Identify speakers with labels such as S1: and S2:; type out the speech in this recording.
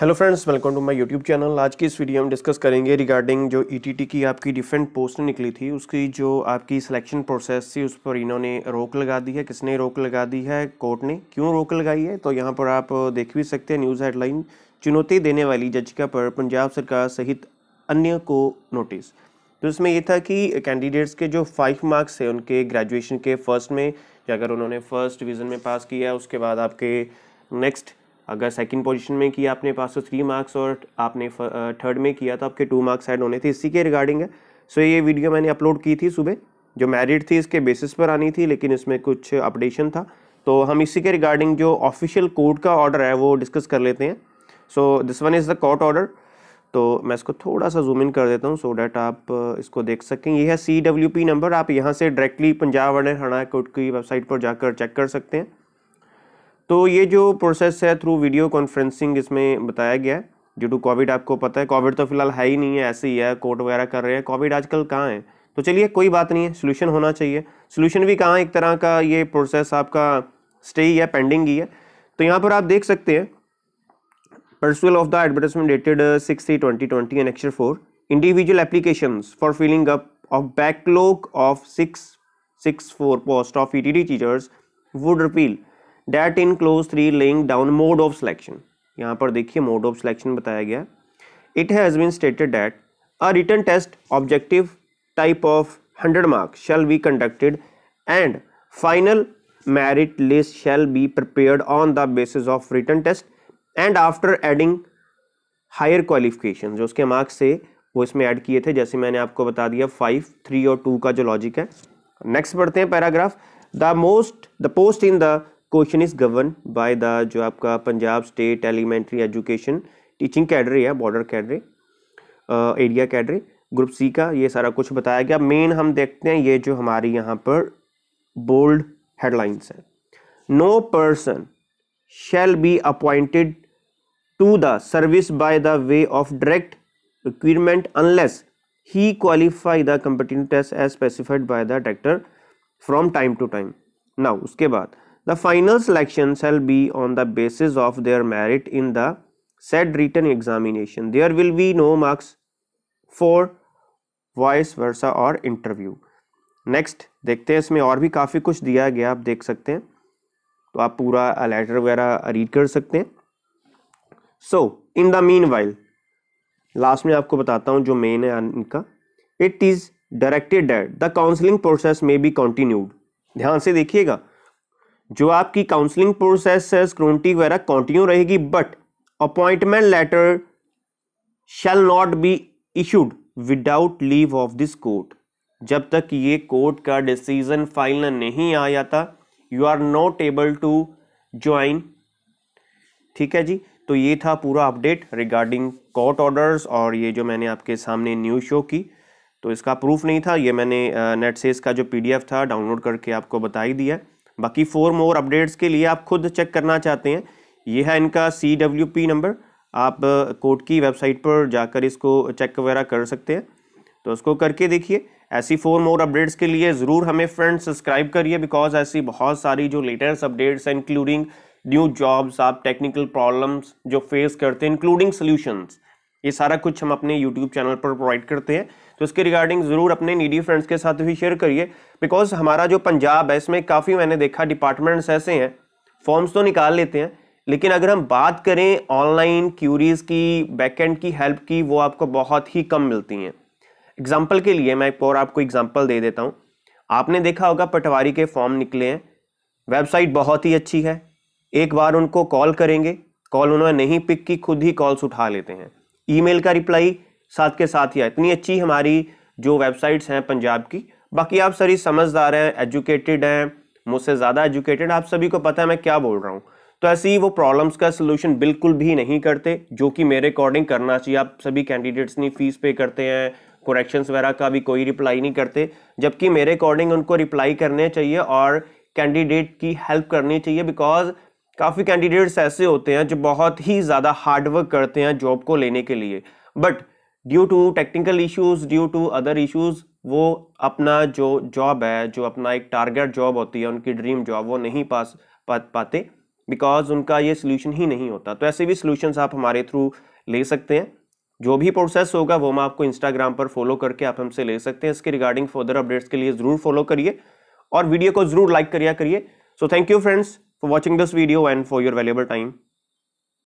S1: Hello friends welcome to my YouTube channel आज की इस वीडियो में डिस्कस करेंगे रिगार्डिंग जो ईटीटी e की आपकी डिफरेंट पोस्ट निकली थी उसकी जो आपकी सिलेक्शन प्रोसेस थी उस पर इन्होंने रोक लगा दी है किसने रोक लगा दी है कोर्ट ने क्यों रोक लगाई है तो यहाँ पर आप देख भी सकते हैं न्यूज़ हेडलाइन चुनौती देने वाली याचिका पर पंजाब सरकार सहित अन्य को नोटिस तो इसमें यह था कि कैंडिडेट्स के जो फाइव मार्क्स है उनके ग्रेजुएशन के फर्स्ट में अगर उन्होंने फर्स्ट डिविजन में पास किया उसके बाद आपके नेक्स्ट अगर सेकंड पोजीशन में किया आपने पास तो थ्री मार्क्स और आपने थर्ड में किया तो आपके टू मार्क्स ऐड होने थे इसी के रिगार्डिंग है सो ये वीडियो मैंने अपलोड की थी सुबह जो मैरिट थी इसके बेसिस पर आनी थी लेकिन इसमें कुछ अपडेशन था तो हम इसी के रिगार्डिंग जो ऑफिशियल कोर्ट का ऑर्डर है वो डिस्कस कर लेते हैं so this one is the court order तो मैं इसको थोड़ा सा जूम इन कर देता हूँ सो डैट आप इसको देख सकें ये है सी डब्ल्यू पी नंबर आप यहाँ से directly Punjab and Haryana court की वेबसाइट पर जाकर चेक कर सकते हैं तो ये जो प्रोसेस है थ्रू वीडियो कॉन्फ्रेंसिंग इसमें बताया गया है ड्यू टू कोविड आपको पता है कोविड तो फिलहाल है ही नहीं है ऐसे ही है कोर्ट वगैरह कर रहे हैं कोविड आजकल कहाँ है तो चलिए कोई बात नहीं है सोल्यूशन होना चाहिए सोल्यूशन भी कहाँ एक तरह का ये प्रोसेस आपका स्टे ही है पेंडिंग ही है तो यहाँ पर आप देख सकते हैं perusal of the advertisement dated six three twenty twenty and actual for individual application for filling up of backlog of six six four post of E T T teachers would repeal that in clause three link down mode of selection यहाँ पर देखिए mode of selection बताया गया it has been stated that a written test objective type of hundred marks shall be conducted and final merit list shall be prepared on the basis of written test and after adding higher qualification जो उसके marks से वो इसमें add किए थे जैसे मैंने आपको बता दिया फाइव थ्री और टू का जो लॉजिक है नेक्स्ट पढ़ते हैं paragraph the most the post in the question is govern by the जो आपका Punjab state elementary education teaching cadre या border cadre area cadre group C का ये सारा कुछ बताया गया मेन हम देखते हैं ये जो हमारी यहाँ पर बोल्ड हेडलाइंस है no person shall be appointed to the service by the way of direct requirement unless he qualify the competitive test as specified by the director from time to time now उसके बाद The final selection shall be on the basis of their merit in the said written examination. There will be no marks for vice versa और interview next देखते हैं इसमें और भी काफ़ी कुछ दिया गया आप देख सकते हैं तो आप पूरा लेटर वगैरह रीड कर सकते हैं so in the mean while last में आपको बताता हूँ जो मेन है इनका it is directed that the counselling process में बी कंटिन्यूड ध्यान से देखिएगा जो आपकी काउंसलिंग प्रोसेस है स्क्रूनिटी वगैरह कंटिन्यू रहेगी but appointment letter shall not be issued without leave of this court जब तक ये कोर्ट का डिसीजन फाइनल नहीं आ जाता you are not able to join ठीक है जी तो ये था पूरा अपडेट रिगार्डिंग कोर्ट ऑर्डर्स और ये जो मैंने आपके सामने न्यूज़ शो की तो इसका प्रूफ नहीं था ये मैंने नेट से इसका जो पीडीएफ था डाउनलोड करके आपको बता ही दिया बाकी फोर मोर अपडेट्स के लिए आप खुद चेक करना चाहते हैं यह है इनका सी डब्ल्यू पी नंबर आप कोर्ट की वेबसाइट पर जाकर इसको चेक वगैरह कर सकते हैं तो उसको करके देखिए ऐसी फोर मोर अपडेट्स के लिए ज़रूर हमें फ्रेंड्स सब्सक्राइब करिए बिकॉज ऐसी बहुत सारी जो लेटेस्ट अपडेट्स हैं इंक्लूडिंग न्यू जॉब्स आप टेक्निकल प्रॉब्लम्स जो फेस करते हैं इंक्लूडिंग सोल्यूशंस ये सारा कुछ हम अपने यूट्यूब चैनल पर प्रोवाइड करते हैं तो इसके रिगार्डिंग ज़रूर अपने नीडी फ्रेंड्स के साथ भी शेयर करिए बिकॉज हमारा जो पंजाब है इसमें काफ़ी मैंने देखा डिपार्टमेंट्स ऐसे हैं फॉर्म्स तो निकाल लेते हैं लेकिन अगर हम बात करें ऑनलाइन क्यूरीज की बैकेंड की हेल्प की वो आपको बहुत ही कम मिलती हैं एग्जाम्पल के लिए मैं एक और आपको एग्जाम्पल दे देता हूँ आपने देखा होगा पटवारी के फॉर्म निकले हैं वेबसाइट बहुत ही अच्छी है एक बार उनको कॉल करेंगे कॉल उन्होंने नहीं पिक की खुद ही कॉल्स उठा लेते हैं ईमेल का रिप्लाई साथ के साथ ही इतनी अच्छी हमारी जो वेबसाइट्स हैं पंजाब की बाकी आप सभी समझदार हैं एजुकेटेड हैं मुझसे ज़्यादा एजुकेटेड आप सभी को पता है मैं क्या बोल रहा हूँ तो ऐसे ही वो प्रॉब्लम्स का सोल्यूशन बिल्कुल भी नहीं करते जो कि मेरे अकॉर्डिंग करना चाहिए आप सभी कैंडिडेट्स नहीं फीस पे करते हैं कोरेक्शंस वगैरह का भी कोई रिप्लाई नहीं करते जबकि मेरे अकॉर्डिंग उनको रिप्लाई करने चाहिए और कैंडिडेट की हेल्प करनी चाहिए बिकॉज काफ़ी कैंडिडेट्स ऐसे होते हैं जो बहुत ही ज़्यादा हार्डवर्क करते हैं जॉब को लेने के लिए but due to technical issues due to other issues वो अपना जो जॉब है जो अपना एक टारगेट जॉब होती है उनकी ड्रीम जॉब वो नहीं पास पा, पाते बिकॉज उनका ये सोल्यूशन ही नहीं होता तो ऐसे भी सोल्यूशंस आप हमारे थ्रू ले सकते हैं जो भी प्रोसेस होगा वो मैं आपको इंस्टाग्राम पर फॉलो करके आप हमसे ले सकते हैं इसके रिगार्डिंग फर्दर अपडेट्स के लिए ज़रूर फॉलो करिए और वीडियो को ज़रूर लाइक करिया करिए so thank you friends for watching this video and for your valuable time.